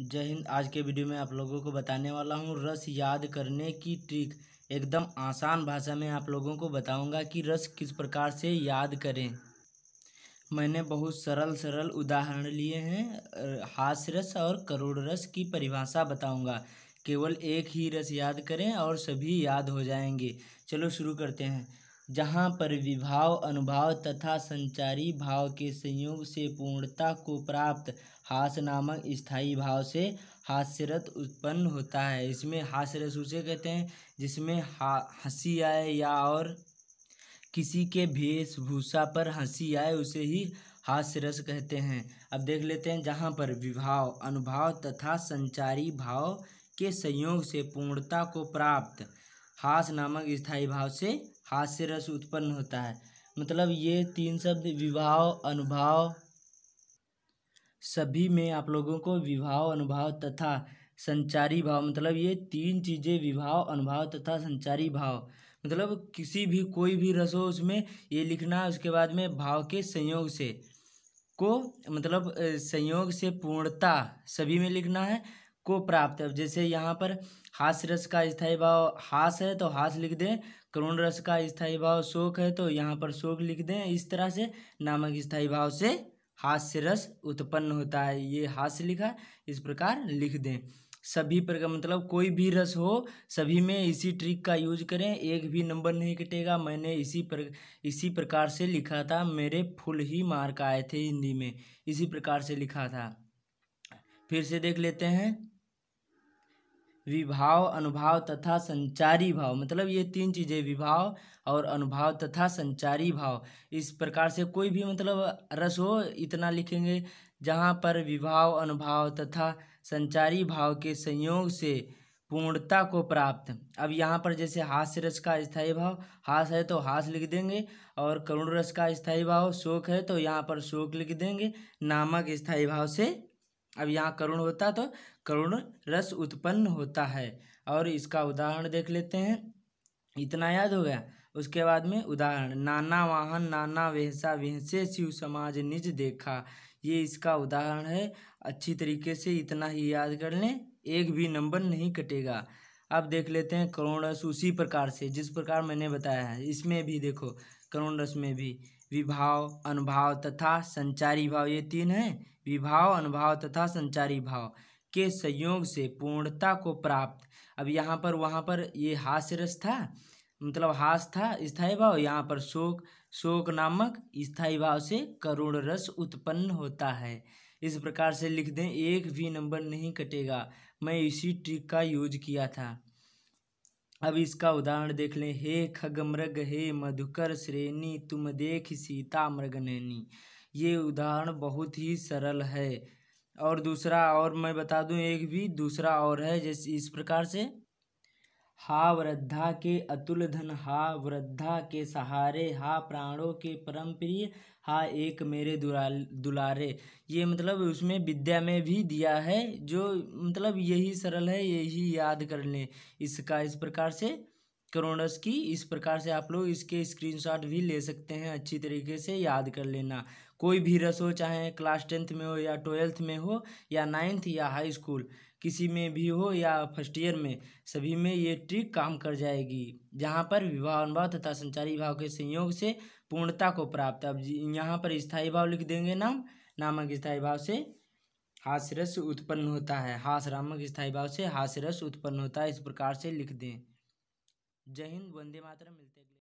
जय हिंद आज के वीडियो में आप लोगों को बताने वाला हूँ रस याद करने की ट्रिक एकदम आसान भाषा में आप लोगों को बताऊंगा कि रस किस प्रकार से याद करें मैंने बहुत सरल सरल उदाहरण लिए हैं हास्य रस और करोड़ रस की परिभाषा बताऊंगा केवल एक ही रस याद करें और सभी याद हो जाएंगे चलो शुरू करते हैं जहाँ पर विभाव अनुभाव तथा संचारी भाव के संयोग से पूर्णता को प्राप्त हास नामक स्थायी भाव से हास्यरत उत्पन्न होता है इसमें हास्यरस उसे कहते हैं जिसमें हा हंसी आए या और किसी के वेशभूषा पर हंसी आए उसे ही हास्यरस कहते हैं अब देख लेते हैं जहाँ पर विभाव अनुभाव तथा संचारी भाव के संयोग से पूर्णता को प्राप्त हास नामक स्थायी भाव से हास्य रस उत्पन्न होता है मतलब ये तीन शब्द विवाह अनुभाव सभी में आप लोगों को विवाह अनुभाव तथा संचारी भाव मतलब ये तीन चीज़ें विवाह अनुभाव तथा संचारी भाव मतलब किसी भी कोई भी रस हो उसमें ये लिखना उसके बाद में भाव के संयोग से को मतलब संयोग से पूर्णता सभी में लिखना है को प्राप्त है जैसे यहाँ पर हास रस का स्थायी भाव हास है तो हास लिख दें करुण रस का स्थायी भाव शोक है तो यहाँ पर शोक लिख दें इस तरह से नामक स्थायी भाव से हास्य रस उत्पन्न होता है ये हास्य लिखा इस प्रकार लिख दें सभी प्रकार मतलब कोई भी रस हो सभी में इसी ट्रिक का यूज करें एक भी नंबर नहीं कटेगा मैंने इसी पर इसी प्रकार से लिखा था मेरे फुल ही मार्क आए थे हिंदी में इसी प्रकार से लिखा था फिर से देख लेते हैं विभाव अनुभाव तथा संचारी भाव मतलब ये तीन चीज़ें विभाव और अनुभाव तथा संचारी भाव इस प्रकार से कोई भी मतलब रस हो इतना लिखेंगे जहाँ पर विभाव अनुभाव तथा संचारी भाव के संयोग से पूर्णता को प्राप्त अब यहाँ पर जैसे हास्य रस का स्थायी भाव हास है तो हास लिख देंगे और करुण रस का स्थायी भाव शोक है तो यहाँ पर शोक लिख देंगे नामक स्थायी भाव से अब यहाँ करुण होता तो करुण रस उत्पन्न होता है और इसका उदाहरण देख लेते हैं इतना याद हो गया उसके बाद में उदाहरण नाना वाहन नाना वेहसा वेहसे शिव समाज निज देखा ये इसका उदाहरण है अच्छी तरीके से इतना ही याद कर लें एक भी नंबर नहीं कटेगा अब देख लेते हैं करुण रस उसी प्रकार से जिस प्रकार मैंने बताया है इसमें भी देखो करुण रस में भी विभाव अनुभाव तथा संचारी भाव ये तीन हैं विभाव अनुभाव तथा संचारी भाव के संयोग से पूर्णता को प्राप्त अब यहाँ पर वहाँ पर ये हास्य रस था मतलब हास था स्थायी भाव यहाँ पर शोक शोक नामक स्थायी भाव से करुण रस उत्पन्न होता है इस प्रकार से लिख दें एक भी नंबर नहीं कटेगा मैं इसी ट्रिक का यूज किया था अब इसका उदाहरण देख लें हे खग मृग हे मधुकर श्रेणी तुम देख सीता मृगनैनी ये उदाहरण बहुत ही सरल है और दूसरा और मैं बता दूं एक भी दूसरा और है जैसे इस प्रकार से हा वृद्धा के अतुल धन हा वृद्धा के सहारे हा प्राणों के परम प्रिय हा एक मेरे दुलाल दुलारे ये मतलब उसमें विद्या में भी दिया है जो मतलब यही सरल है यही याद कर लें इसका इस प्रकार से क्रोनस की इस प्रकार से आप लोग इसके स्क्रीनशॉट भी ले सकते हैं अच्छी तरीके से याद कर लेना कोई भी रस हो चाहे क्लास टेंथ में हो या ट्वेल्थ में हो या नाइन्थ या हाई स्कूल किसी में भी हो या फर्स्ट ईयर में सभी में ये ट्रिक काम कर जाएगी जहाँ पर विवाह अनुभाव तथा संचारी भाव के संयोग से पूर्णता को प्राप्त अब यहाँ पर स्थायी भाव लिख देंगे नाम नामक स्थायी भाव से हास्यरस उत्पन्न होता है हास रामक स्थायी भाव से हास्यरस उत्पन्न होता है इस प्रकार से लिख दें जय हिंद वंदे मातरम मिलते हैं